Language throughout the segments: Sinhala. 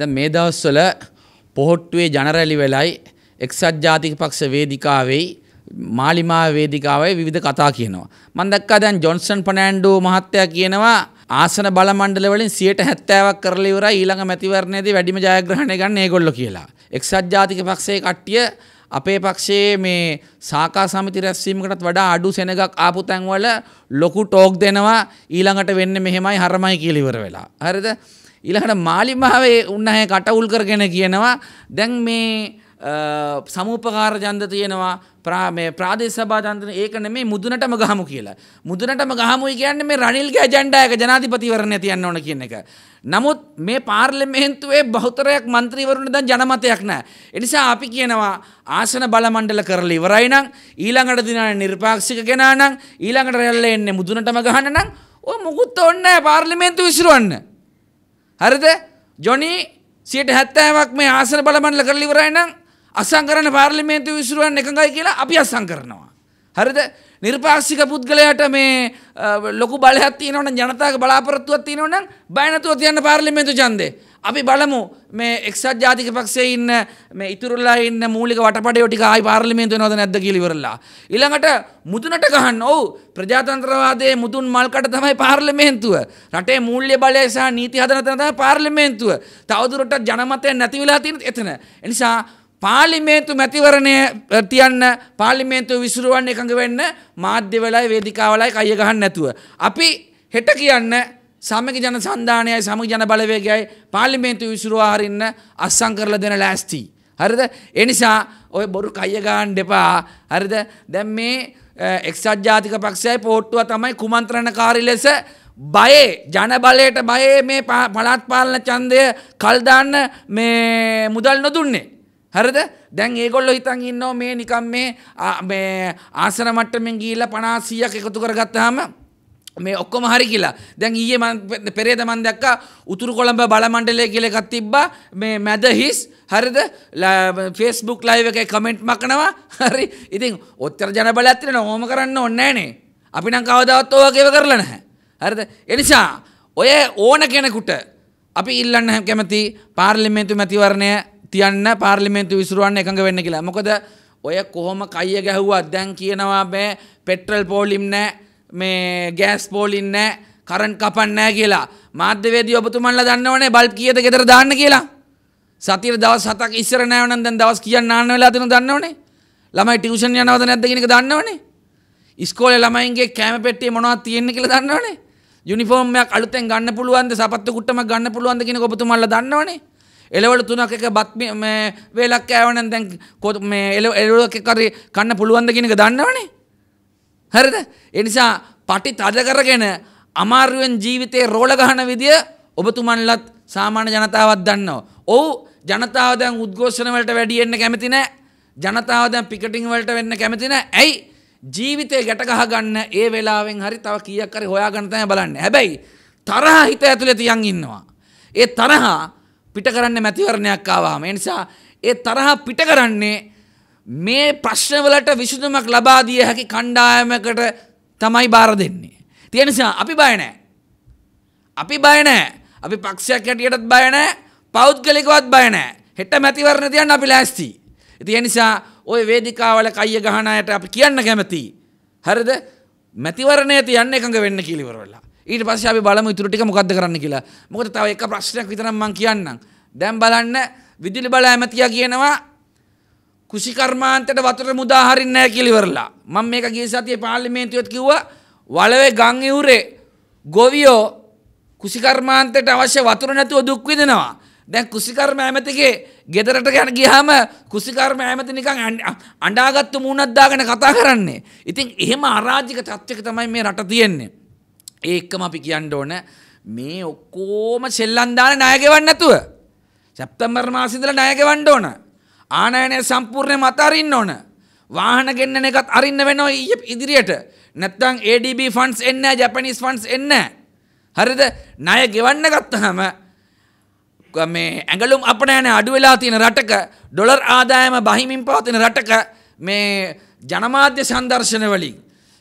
දැන් මේ දවස්වල පොහොට්ටුවේ ජනරැලි වෙලයි එක්සත් ජාතික පක්ෂ වේදිකාවෙයි මාලිමා වේදිකාවේ විවිධ කතා කියනවා. මම දැක්කා දැන් ජොන්සන් ෆර්නෑන්ඩෝ මහත්තයා කියනවා ආසන බල මණ්ඩල වලින් 170ක් කරලා ඉවරයි ඊළඟ මැතිවරණයේදී වැඩිම ජයග්‍රහණය ගන්න ඒගොල්ලෝ කියලා. එක්සත් ජාතික පක්ෂයේ කට්ටිය අපේ පක්ෂයේ මේ සාකා සමිති රැස්වීමකටත් වඩා අඩු සෙනගක් ආපු තැන්වල ලොකු ටෝක් දෙනවා ඊළඟට වෙන්න මෙහෙමයි හරමයි කියලා ඉවර වෙලා. හරිද? ඊළඟට මාලිමාවේ උන්නහැ කටවුල් කරගෙන කියනවා දැන් මේ සමූපකාර ජන්ද තියෙනවා ප්‍රාමේ ප්‍රාදේශ සභා ජන්දන ඒක නෙමේ මුදුනටම ගහමු කියලා. මුදුනටම ගහමුයි කියන්නේ මේ රනිල්ගේ ඇජෙන්ඩා එක ජනාධිපතිවරණය තියන්න ඕන කියන එක. නමුත් මේ පාර්ලිමේන්තුවේ බහුතරයක් മന്ത്രിවරුන්ට දැන් ජනමතයක් නැහැ. ඒ නිසා අපි කියනවා ආසන බලමණ්ඩල කරලා ඉවරයි නම් ඊළඟට දිනන නිර්පාක්ෂික කෙනා නම් ඊළඟට රැල්ල එන්නේ මුදුනටම ගහන්න නම් ඔය මුකුත් ඕනේ නැහැ පාර්ලිමේන්තුව විසිරවන්න. හරිද ජොනි සියට හැත්තෑවක් මේ ආසන බලමණල කරලිවරයි නම් අසංකරන පාර්ලිමේන්තු විසුරුවන් එකඟයි කියලා අපි අසංකරනවා. හරිද නිර්පාක්ෂික පුද්ගලයට මේ ලොකු බලයක් තියනවන ජනතාව බලාපොරොත්තුවක් තියෙනවනම් බයනතුව තියන්න පාර්ලිමේන්තු චන්දේ. අපි බලමු මේ එක්සත් ජාතික පක්ෂයේ ඉන්න මේ ඉතුරුලා ඉන්න මූලික වටපඩයෝ ටික ආයි පාර්ලිමේන්තු වෙනවද නැද්ද කියලා ඉවරලා. ඊළඟට මුදුනට ගහන්න. ඔව් ප්‍රජාතන්ත්‍රවාදයේ මුදුන් මල්කට තමයි පාර්ලිමේන්තුව. රටේ මූල්‍ය බලය සහ නීති හදන තැන තමයි පාර්ලිමේන්තුව. තවදුරටත් ජනමතය නැති වෙලා තියෙන එතන. ඒ නිසා පාලිමේතු මැතිවරණය තියන්න පාලිමේතු විසුරුවන් එකඟ වෙන්න මාධ්‍ය වෙලයි වේදිකාවලයි කය ගහන්න නැතුව. අපි හෙට කියන්න සමග ජන සන්ධානයයි සමග ජන බලවේගයයි පාලිමේන්තු විසුරවාහරන්න අස්සං කරල දෙන ලෑස්ති. හරිද එනිසා ඔය බොරු කයගාන් දෙපා හරිද දැම් මේ එක්සත්ජාතික පක්ෂය පෝට්ටුව තමයි කුමන්ත්‍රණකාරි ලෙස බයේ ජනබලයට බයේ මේ පලත්පාලන චන්දය කල්දාන්න මේ මුදල් නොදුන්නේ. හරද දැන් ඒගොල්ල හිතන් ඉන්නෝ මේ නිකම් මේ ආසන මට්ටමෙන් ගීල පනාසීයක් එකතු කරගත්තාම මේ ඔක්කොම හරි කියලා දැන් ඊයේ පෙරේද මන් දැක්ක උතුරු කොළඹ බලමණ්ඩලය කියල එකක් තිබ්බා මේ මැදහිස් හරිද ෆෙස්බුක් ලයිව එක කමෙන්ට් මකනවා හරි ඉතින් ඔත්තර ජන බලඇතින හෝම කරන්න ඔන්නෑනේ අපි නම් කවදවත් ඕකව කරලන හරිද එනිසා ඔය ඕන කෙනෙකුට අපි ඉල්ලන්න කැමති පාර්ලිමේන්තු මැතිවරණය තියන්න පාර්ලිමේන්තු විසුරුවන්න එකඟ වෙන්න කියලා මොකද ඔය කොහොම කය ගැහුවා දැන් කියනවා බෑ පෙට්‍රල් පෝලිම් නෑ මේ ගෑස් පෝලිම් නෑ කරන්ට් කපන්නෑ කියලා මාධ්‍යවේදී ඔබතුමන්ලා දන්නවනේ බල්බ් කීයද ගෙදර දාන්න කියලා සතියේ දවස් හතක් ඉස්සර නෑව නම් දැන් දවස් කීයක් නාන්න වෙලා තියෙනවද දන්නවනේ ළමයි ටියුෂන් යනවද නැද්ද කියන එක දන්නවනේ ඉස්කෝලේ ළමයින්ගේ කෑම පෙට්ටියේ මොනවද තියෙන්නේ කියලා දන්නවනේ යුනිෆෝම් එකක් අලුතෙන් ගන්න පුළුවන්ද සපත්තු කුට්ටමක් ගන්න පුළුවන්ද කියන ඔබතුමන්ලා දන්නවනේ එලවට තුනක් එක බත් වේලක් ඇවන දැන් කොත් මේ එල එලුවක් කරි කන්න පුළුවන්ද කියනක දන්නවනේ. හරිද? ඒ නිසා පටි තද කරගෙන අමාරුවෙන් ජීවිතේ රෝල ගහන විදිය ඔබතුමන්ලත් සාමාන්‍ය ජනතාවත් දන්නවා. ඔව් ජනතාව දැන් උද්ඝෝෂණ වලට වැඩි එන්න කැමති නැහැ. ජනතාව දැන් පිකටින් වලට වෙන්න කැමති නැහැ. ඇයි? ජීවිතේ ගැට ගහ ගන්න ඒ වෙලාවෙන් හරි තව කීයක් හරි හොයාගන්න තමයි බලන්නේ. හැබැයි තරහ හිත ඇතුලේ තියන් ඉන්නවා. ඒ තරහා පිට කරන්න මැතිවරණයක් ආවාම. ඒ නිසා ඒ තරහ පිට කරන්නේ මේ ප්‍රශ්නවලට විසඳුමක් ලබා දිය හැකි කණ්ඩායමකට තමයි බාර දෙන්නේ. ඒ නිසා අපි බය නැහැ. අපි බය නැහැ. අපි පක්ෂයක් හැටියටත් බය නැහැ. පෞද්ගලිකවත් බය නැහැ. හෙට මැතිවරණ තියන්න අපි ලෑස්ති. ඉතින් ඒ නිසා ওই වේදිකාවල කය ගහන අයට අපි කියන්න කැමතියි. හරිද? මැතිවරණය තියන්න එකඟ වෙන්න කියලා ඉවර වෙලා. ඊට පස්සේ අපි බලමු ඉතුරු ටික මොකද්ද කරන්න කියලා. මොකද තව එක ප්‍රශ්නයක් විතරක් මම කියන්නම්. දැන් බලන්න විදුලි බල ඇමතියා කියනවා කුසි කර්මාන්තයට වතුර මුදා හරින්නේ නැහැ කියලා ඉවරලා. මම මේක ගිය සතියේ පාර්ලිමේන්තුවේත් කිව්වා වලවේ ගම් ඉවුරේ ගොවියෝ කුසි කර්මාන්තයට අවශ්‍ය වතුර නැතුව දුක් විඳිනවා. දැන් කුසිකර්ම ඇමතිගේ ගෙදරට ගැන ගියාම කුසිකර්ම ඇමති නිකන් අඬාගත්තු මූණක් දාගෙන කතා කරන්නේ. ඉතින් එහෙම අරාජික තත්ත්වයක තමයි මේ රට තියෙන්නේ. ඒකම අපි කියන්න ඕන මේ ඔක්කෝම සෙල්ලන්දාන ණයගෙවන්න නැතුව. සැප්තැම්බර් මාසෙදල ණයගෙවන්න ඕන. ආනයනය සම්පූර්ණය මතරින්න ඕන. වාහන ගෙන්න්නන එකත් අරින්න වෙනවා ඊ ඉදිරියට නැත්තං ADB ෆන්ස් එන්න ජැපනිස් ෆන්ස් එන්න. හරිද ණය ගෙවන්න ගත්තහම මේ ඇඟලුම් අපනෑන අඩුවෙලා තියෙන රටක ඩොලර් ආදායම බහිමින් පවතින රටක මේ ජනමාධ්‍ය සංදර්ශනවලින්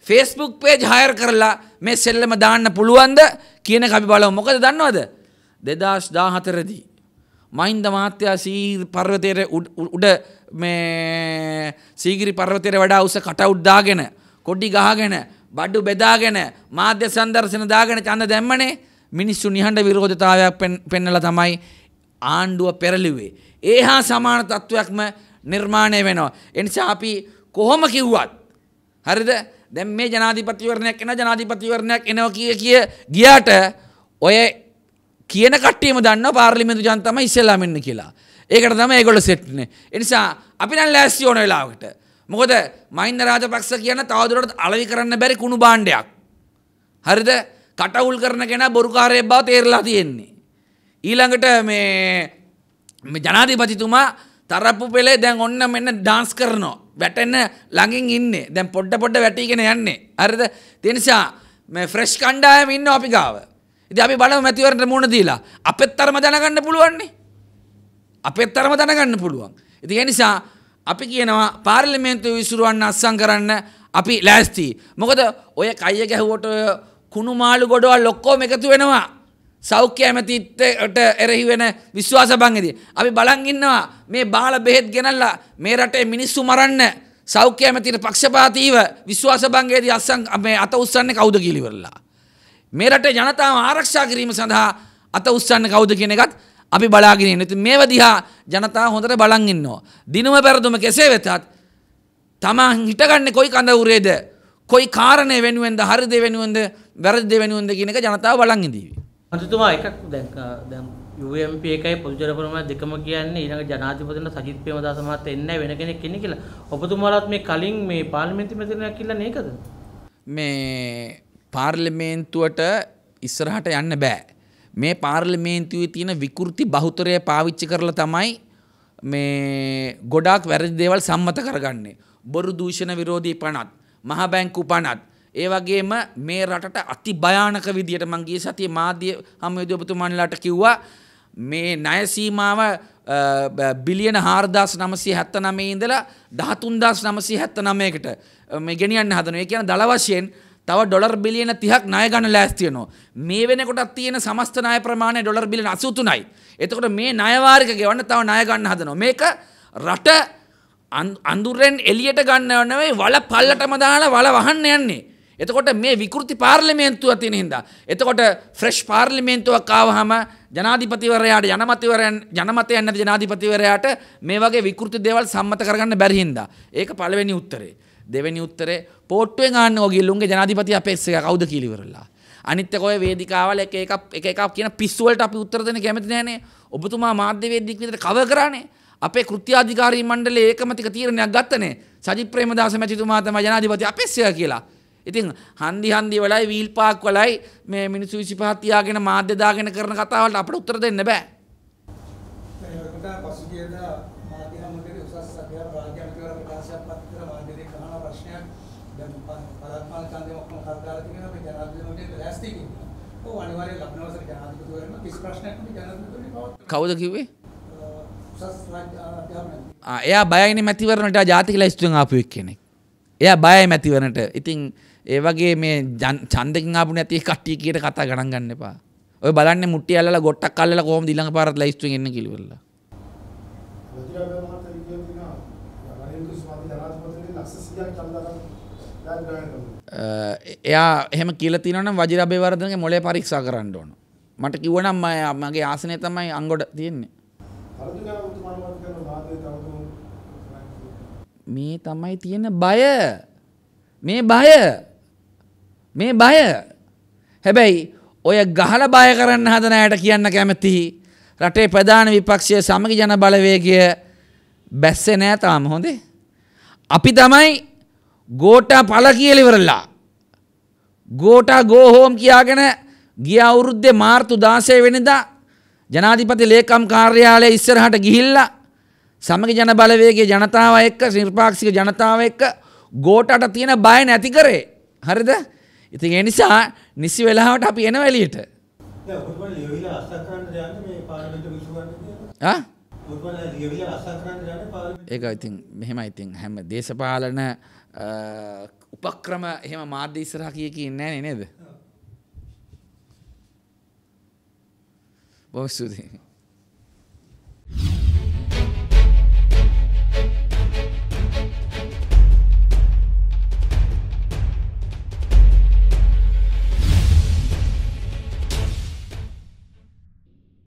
ෆෙස්බුක් පේජ් හයර් කරලා මේ සෙල්ලම දාන්න පුළුවන්ද කියන අපි බලව මොකද දන්නවද දෙදස් දාහතරදී. මහින්ද මාත්‍යයා සීර් පර්වතයට උඩ සීගිරි පර්වතයට වඩා උස කට උද්දාගෙන කොඩ්ඩි ගහගෙන බඩ්ඩු බෙදාගෙන මාධ්‍ය සන්දර්ශන දාගෙන චන්ද දැම්මනේ මිනිස්සු නිහඬ විරෝධතාවයක් පෙන්නල තමයි ආණ්ඩුව පෙරලිවේ. ඒ හා සමාන තත්ත්වයක්ම නිර්මාණය වෙනවා. එනිසා අපි කොහොම කිව්වත් හරිද දැන් මේ ජනාධිපතිවරණයක් එන ජනාධිපතිවරණයක් එනවා කිය කිය ගියාට ඔය කියන කට්ටියම දන්න පාර්ලිමේන්තු ජනතාව ඉස්සෙල්ලාම එන්න කියලා. ඒකට තමයි ඒගොල්ලෝ සෙට් වෙන්නේ. ඒ නිසා අපි නම් ලෑස්ති ඕන වෙලාවකට. මොකද මහින්ද රාජපක්ෂ කියන තවදුරටත් අලෙවි කරන්න බැරි කුණු භාණ්ඩයක්. හරිද? කටවුල් කරන කෙනා බොරුකාරයෙක් බව තේරලා තියෙන්නේ. ඊළඟට මේ ජනාධිපතිතුමා තරප්පු පෙළේ දැන් ඔන්න මෙන්න ඩාන්ස් කරනවා. වැටෙන ළඟින් ඉන්නේ දැන් පොඩ්ඩ පොඩ්ඩ වැටීගෙන යන්නේ හරිද තිනිසා මේ ෆ්‍රෙෂ් කණ්ඩායම ඉන්න අපි ගාව ඉති අපි බලම මැතිවරට මුණ දීලා අපත් තරම දැනගන්න පුළුවන්නේ අපත් තරම දැනගන්න පුළුවන් ඉති නිසා අපි කියනවා පාර්ලිමේන්තු විසුරුවන්න අස්සං කරන්න අපි ලෑස්තිී මොකද ඔය කය ගැහුවට කුණු මාළු ගොඩවල් ලොක්කෝම එකතු වෙනවා සෞඛ්‍ය ඇමතිත්තට එරෙහි වෙන විශ්වාස බංගදී. අපි බලංගන්නවා මේ බාල බෙහෙත් ගෙනල්ලා මේ රටේ මිනිස්සු මරන්න සෞඛ්‍ය ඇමතිට පක්ෂපාතීව විශ්වාස බංගේදී අස්සං මේ අත උස්සන්න කවුද කිලිවරලා. මේ රටේ ජනතාව ආරක්ෂා කිරීම සඳහා අත උස්සන්න කවුද කියන එකත් අපි බලාගෙන ඉන්න. මේව දිහා ජනතාව හොඳට බලන් ඉන්නවා. දිනුම පෙරදුම කෙසේ වෙතත් තමන් හිටගන්නේ කොයි කඳවුරේද කොයි කාරණය වෙනුවෙන්ද හරිද වෙනුවෙන්ද වැරදිද වෙනුවෙන්ද කියන එක ජනතාව බලන් ඉඳීවි. හඳතුමා එකක් දැන් දැන් UMP එකයි පොදුජනපරමය දෙකම කියන්නේ ඊළඟ ජනාධිපතින සජිත් ප්‍රේමදාස මහත්තයා එන්නේ වෙන කෙනෙක් ඉන්නේ කියලා. ඔබතුමාලත් මේ කලින් මේ පාර්ලිමේන්තු මැතිවරණයක් කියලා නේකද? මේ පාර්ලිමේන්තුවට ඉස්සරහට යන්න බෑ. මේ පාර්ලිමේන්තුවේ තියෙන විකෘති බහුතරය පාවිච්චි කරලා තමයි මේ ගොඩාක් වැරදි දේවල් සම්මත කරගන්නේ. බොරු දූෂණ විරෝධී පනත්, මහ බැංකු පනත්, ඒ වගේම මේ රටට අති භයානක විදියට මං ගිය සතියේ මාධ්‍ය හමුවේදී ඔබතුමන්ලාට කිව්වා මේ ණය සීමාව බිලියන 4979 ඉඳලා 13979කට මේ ගෙනියන්න හදනවා. ඒ කියන්නේ දල වශයෙන් තව ඩොලර් බිලියන 30ක් ණය ගන්න ලෑස්ති වෙනවා. මේ වෙනකොටත් තියෙන සමස්ත ණය ප්‍රමාණය ඩොලර් බිලියන 83යි. එතකොට මේ ණය වාරික ගෙවන්න තව ණය ගන්න හදනවා. මේක රට අඳුරෙන් එලියට ගන්නව නෙවෙයි වල පල්ලටම දාලා වල වහන්න යන්නේ. එතකොට මේ විකෘති පාර්ලිමේන්තුව තියෙන හින්දා. එතකොට ෆ්‍රෙෂ් පාර්ලිමේන්තුවක් කාවහම ජනාධිපතිවරයාට ජනමතිවරයන් ජනමතයන් නැති ජනාධිපතිවරයාට මේ වගේ විකෘති දේවල් සම්මත කරගන්න බැරි හින්දා. ඒක පළවෙනි උත්තරේ. දෙවෙනි උත්තරේ පෝට්ටුවෙන් ආන්න ඔයගොල්ලෝගේ ජනාධිපති අපේක්ෂක කවුද කියලා ඉවරලා. අනිත් එක ඔය වේදිකාවල එක එකක් එක එකක් කියන පිස්සු වලට අපි උත්තර දෙන්න කැමති නැහනේ. ඔබතුමා මාධ්‍ය වේදිකාවක් විදිහට කවර් කරානේ. අපේ කෘත්‍යාධිකාරී මණ්ඩලයේ ඒකමතික තීරණයක් ගත්තනේ. සජිත් ප්‍රේමදාස මැතිතුමා තමයි ජනාධිපති අපේක්ෂක කියලා. ඉතින් හන්දි හන්දි වලයි වීල් පාක් වලයි මේ මිනිස්සු 25 තියාගෙන මාධ්‍ය දාගෙන කරන කතාවලට අපිට උත්තර දෙන්න බෑ. කවුද කිව්වේ? එයා බයයිනේ මැතිවරණට ජාතික ලැයිස්තුවෙන් ආපු එක්කෙනෙක්. එයා බයයි මැතිවරණට. ඉතින් ඒවගේ මේ චන්දකින් ආපු නැති කට්ටිය කියට කතා ගණන් ගන්න එපා. ඔය බලන්න මුට්ටි අල්ලලා ගොට්ටක් අල්ලලා කොහොමද ඊළඟ පාරත් ලයිස්ට්ුවෙන් එන්න කිලිවෙලා. එයා එහෙම කියල තිනන වජරබේ වර්ධනගේ මොලේ පරීක්ෂා කරන්න ඕන මට කිවනම් මගේ ආසනය තමයි අංගොඩ තියෙන්නේ මේ තමයි තියෙන බය මේ බය මේ බය හැබැයි ඔය ගහල බය කරන්න හදන අයට කියන්න කැමති රටේ ප්‍රධාන විපක්ෂය සමග ජන බලවේගය බැස්සේ නෑ තාම හොඳේ අපි තමයි ගෝටා පල කියලිවරල්ලා ගෝටා ගෝහෝම් කියාගෙන ගිය අවුරුද්දේ මාර්තු දාසය වෙනදා ජනාධිපති ලේකම් කාර්යාලය ඉස්සරහට ගිහිල්ලා සමග ජන බලවේගේ ජනතාව එක්ක සිර්පාක්ෂික ජනතාව එක්ක ගෝටට තියෙන බය නැති කරේ හරිද? ඉතින් ඒ නිසා නිසි වෙලාවට අපි එන එළියට. ඒක ඉතින් මෙහෙම ඉතින් හැම දේශපාලන උපක්‍රම එහෙම මාධ්‍ය ඉස්සරහ කිය කියන්නේ නැහැ නේද? බොහොම ස්තුතියි.